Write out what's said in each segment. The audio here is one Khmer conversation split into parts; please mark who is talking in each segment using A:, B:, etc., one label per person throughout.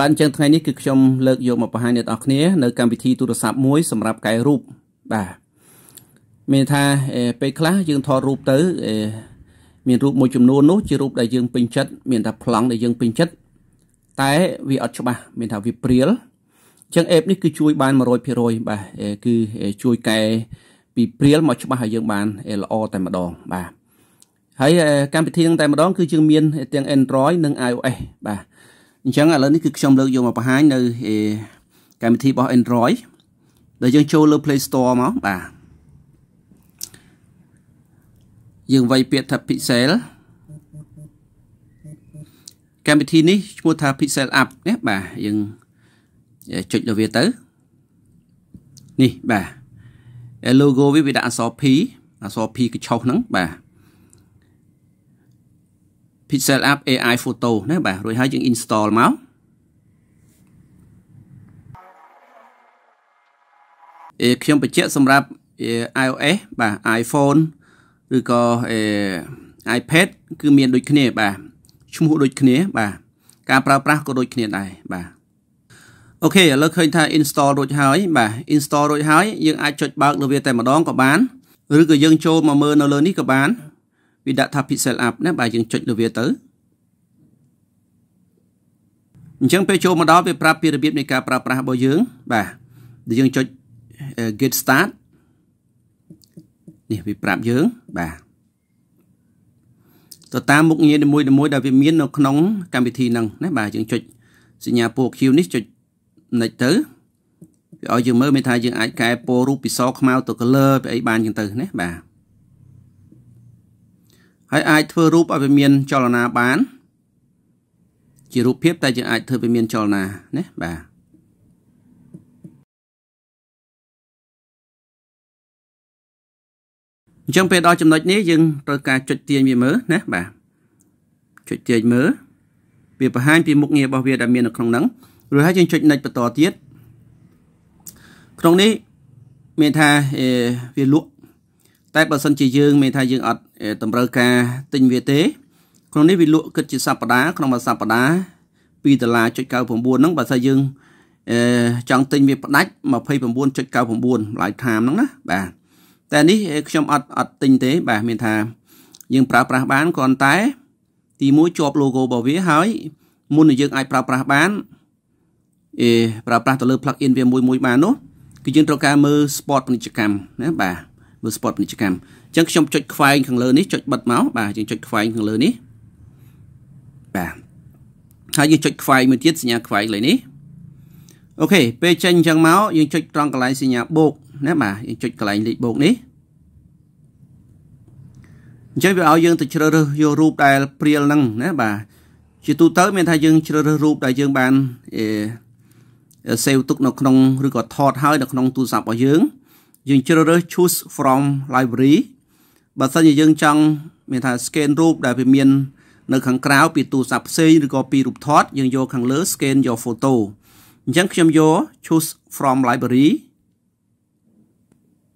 A: បាទអញ្ចឹងថ្ងៃនេះគឺខ្ញុំលើកយកមកបង្ហាញអ្នកនរគ្នានៅកម្មវិធីទូរស័ព្ទមួយសម្រាប់កែរូបបាទមានថាពេលខ្លះយើងថតរូបទៅមានរូបមួយចំនួននោះជារូបដែលយើងពេញចិត្តមាន ថាប្លង់ដែលយើងពេញចិត្តតែវាអត់ច្បាស់មានថាវាព្រាលអញ្ចឹងអេបនេះគឺជួយ បាន100%បាទគឺជួយកែពីព្រាលមកច្បាស់ឲ្យយើងបានល្អតែម្ដងបាទហើយកម្មវិធីនឹងតែម្ដងគឺយើងមានទាំង Android និង iOS បាទអញ្ចឹងឥឡូវនេះគឺខ្ញុំលើកយកមកបង្ហាញនៅកម្មវិធីរបស់ Android ដែលយើងចូលលើ Play Store មកបាទយើងវាយពាក្យថា Pixel កម្មវិធីនេះឈ្មោះថា Pixel App ណាបាទយើងចុចលើវាទៅនេះបាទ logo វាវាដាក់អក្សរ P អក្សរ P កញ្ឆោះហ្នឹងបាទ Pixel App AI Photo ណាបាទរួចហើយយើង install មកអេខ្ញុំបញ្ជាក់សម្រាប់ iOS បាទ iPhone ឬក៏អេ iPad គឺ មានដូចគ្នា បាទឈ្មោះដូចគ្នា បាទការប្រើប្រាស់ក៏ដូចគ្នាដែរបាទអូខេឥឡូវឃើញថា install រួចហើយ បាទ install រួចហើយយើងអាចចុចបើកលើវាតែម្ដងក៏បានឬក៏យើងចូលមកមើលនៅលើនេះក៏បានវាដាក់ថា pixel up ណាបើយើងចុចលើវាទៅអញ្ចឹងពេលចូលមកដល់វាប្រាប់ពីរបៀបនៃការប្រើប្រាស់របស់យើងបាទយើងចុច get start នេះវាប្រាប់យើងបាទទៅតាមមុខងារនីមួយៗដែលវាមាននៅក្នុងកម្មវិធីហ្នឹងណាបាទយើងចុចសញ្ញាពណ៌ Q នេះចុចនិចទៅវាឲ្យយើងមើលមានថាយើងអាចកែពណ៌រូបពីសខ្មៅទៅ color ពីអីបានចឹងទៅណាបាទហើយអាចធ្វើរូបឲ្យវាមាន ចលនាបានជារូបភាព តែយើងអាចធ្វើវាមានចលនាណាបាទអញ្ចឹងពេលដល់ចំណុចនេះយើងត្រូវការ ចុចទាញវាមើលណាបាទចុចទាញមើលវាបង្ហាញពីមុខងាររបស់វាដែលមាននៅក្នុងហ្នឹងរួចហើយយើងចុចនិចបន្តទៀតក្នុងនេះ មានថាវាលក់តែបើសិនជាយើងមានថាយើងអត់តម្រូវការទិញវាទេ ក្នុងនេះវាលក់គិតជាសប្តាហ៍ក្នុងមួយសប្តាហ៍2ដុល្លារចុច99ហ្នឹងបើសិនយើងចង់ទិញវាផ្ដាច់29.99ម្លាយតាមហ្នឹងណាបាទតែនេះខ្ញុំអត់អត់ទិញទេបាទមានថាយើងប្រើប្រាស់បានគ្រាន់តែ ទីមួយជាប់ logo របស់វាហើយមុននឹងយើងអាចប្រើប្រាស់បានអេប្រើប្រាស់ទៅលើ plug in វាមួយមួយ បាននោះគឺយើងត្រូវការមើល sport ពាណិជ្ជកម្មណាបាទមើល spot ពាណិជ្ជកម្មអញ្ចឹងខ្ញុំចុចខ្វែងខាងលើនេះចុចបិទមកបាទយើងចុចខ្វែងខាងលើនេះបាទហើយយើងចុចខ្វែងមួយទៀតសញ្ញាខ្វែងលើនេះអូខេពេលចេញអញ្ចឹងមកយើងចុចត្រង់កន្លែងសញ្ញាបូកណាបាទយើងចុចកន្លែងលេខបូកនេះអញ្ចឹងវាឲ្យយើងទៅជ្រើសរើសយករូបដែលព្រាលហ្នឹងណាបាទជាទូទៅមានថាយើងជ្រើសរើសរូបដែលយើងបានអេសេវទុកនៅក្នុងឬក៏ថតហើយនៅក្នុងទូរស័ព្ទរបស់យើងយើងជ្រើសរើស choose from library បើសិនជាយើងចង់មាន ថា scan រូបដែលវាមាននៅខាងក្រៅពីទូរស័ព្ទផ្សេងឬក៏ពីរូបថតយើងយកខាងលើ scan your photo អញ្ចឹងខ្ញុំយក choose from library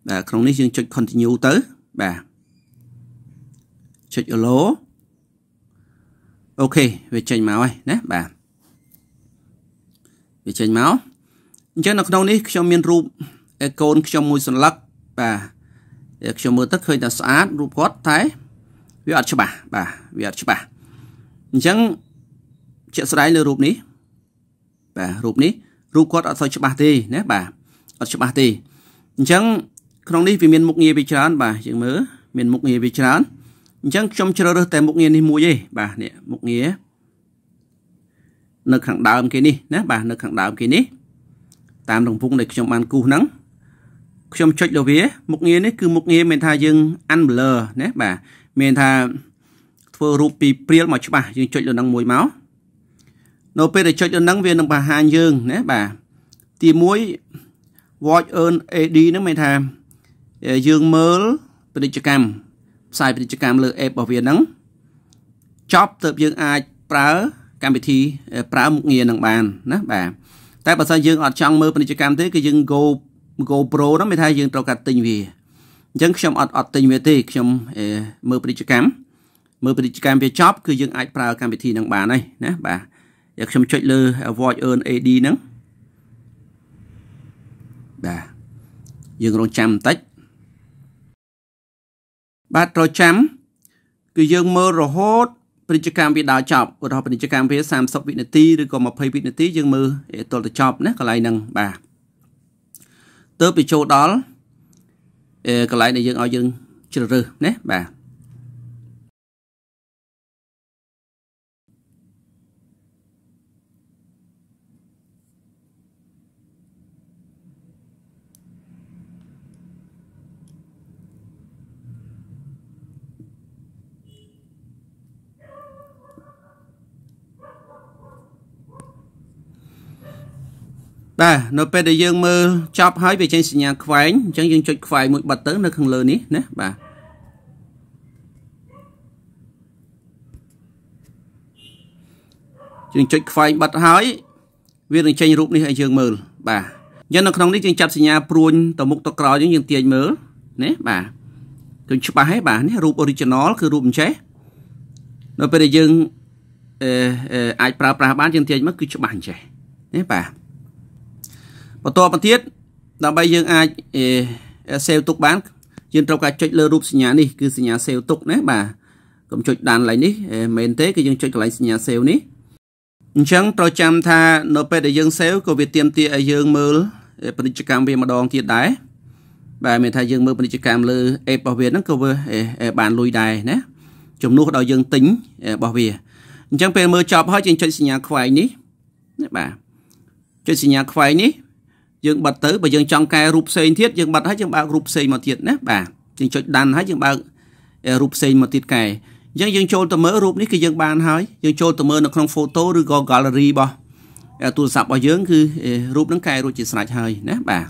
A: បាទក្នុងនេះយើងចុច continue ទៅបាទចុច allow អូខេវាចេញមកហើយណាបាទវាចេញមកអញ្ចឹងនៅក្នុងនេះ ខ្ញុំមានរូបកូនខ្ញុំមួយសន្លឹកបាទខ្ញុំមើលទៅឃើញតែស្អាតរូបគាត់តែវាអត់ច្បាស់បាទវាអត់ច្បាស់អញ្ចឹងជាក់ស្ដែងលើរូបនេះបាទរូបនេះរូបគាត់អត់សូវច្បាស់ទេណាបាទអត់ច្បាស់ទេអញ្ចឹងក្នុងនេះវាមានមុខងារវាច្រើនបាទយើងមើលមានមុខងារវាច្រើនអញ្ចឹងខ្ញុំជ្រើសរើសតែមុខងារនេះមួយទេបាទនេះមុខងារនៅខាងដើមគេនេះណាបាទនៅខាងដើមគេនេះតាមរង្វង់ដែលខ្ញុំបានគូសហ្នឹងខ្ញុំចុចលើវាមុខងារនេះគឺមុខងារមានថាយើង unblur ណាបាទមានថាធ្វើរូបពីព្រាលមកច្បាស់យើងចុចលើនឹងមួយមកនៅពេលដែលចុចលើនឹងវានឹងបង្ហាញយើងណាបាទទី1 watch earn AD ហ្នឹងមានថាយើងមើលពាណិជ្ជកម្មផ្សាយពាណិជ្ជកម្មលើ app របស់វាហ្នឹងចប់ទៅយើងអាចប្រើកម្មវិធីប្រើមុខងារនឹងបានណាបាទតែបើសិនយើងអត់ចង់មើលពាណិជ្ជកម្មទេគឺយើង go GoPro ហ្នឹងមានថាយើងត្រូវកាត់ទិញវាអញ្ចឹងខ្ញុំអត់អត់ទិញវាទេខ្ញុំមើលពាណិជ្ជកម្មមើលពាណិជ្ជកម្មវាចប់ គឺយើងអាចប្រើ កម្មវិធីហ្នឹងបានហើយណាបាទយកខ្ញុំចុចលើ Watch Earn AD ហ្នឹងបាទយើងរងចាំបន្តិចបាទត្រូវចាំគឺយើងមើលរហូតពាណិជ្ជកម្មវាដល់ចប់ឧទាហរណ៍ពាណិជ្ជកម្មវា30វិនាទីឬក៏20វិនាទីយើងមើលទល់ទៅចប់ណាកន្លែងហ្នឹងបាទទើបទៅចូលដល់កន្លែងដែលយើងឲ្យយើងជ្រើសរើសណាបាទបាទនៅពេលដែលយើងមើលចប់ហើយវាចេញសញ្ញាខ្វែងអញ្ចឹងយើងចុចខ្វែងមួយបាត់ទៅនៅខាងលើនេះណាបាទយើងចុចខ្វែងបាត់ហើយ វានឹងចេញរូបនេះឲ្យយើងមើលបាទអញ្ចឹងនៅក្នុងនេះយើងចាត់សញ្ញាព្រួញទៅមុខទៅក្រោយយើងយើងទាញមើលណាបាទគឺច្បាស់ហើយបាទនេះរូប original គឺរូបអញ្ចេះនៅពេលដែលយើងអឺអាចប្រើប្រាស់បានយើងទាញមកគឺច្បាស់អញ្ចេះណាបាទបន្តមកទៀតដើម្បីយើងអាចសេវទុកបានយើងត្រូវការចុចលើរូបសញ្ញានេះគឺសញ្ញាសេវទុកណាបាទកុំចុចដានកន្លែងនេះមែនទេគឺយើងចុចកន្លែងសញ្ញាសេវនេះអញ្ចឹងត្រូវចាំថានៅពេលដែលយើងសេវក៏វាទៀមទាឲ្យយើងមើលពាណិជ្ជកម្មវាម្ដងទៀតដែរបាទមានថាយើងមើលពាណិជ្ជកម្មលើ app របស់វាហ្នឹងក៏វាបានលុយដែរណាជំនួសដល់យើងទិញរបស់វាអញ្ចឹងពេលមើលចប់ហើយយើងចុចសញ្ញាខ្វែងនេះបាទចុចសញ្ញាខ្វែងនេះយើងបិទទៅបើយើងចង់កែរូបផ្សេងទៀតយើងបិទហើយយើងបើករូបផ្សេងមកទៀតណាបាទយើងចុចដាន់ហើយយើងបើករូបផ្សេងមកទៀតកែអញ្ចឹងយើងចូលទៅមើលរូបនេះគឺយើងបានហើយយើងចូលទៅមើលនៅក្នុង photo ឬក៏ gallery របស់ទូរស័ព្ទរបស់យើង គឺរូបនឹងកែរួចជាស្រេចហើយណាបាទ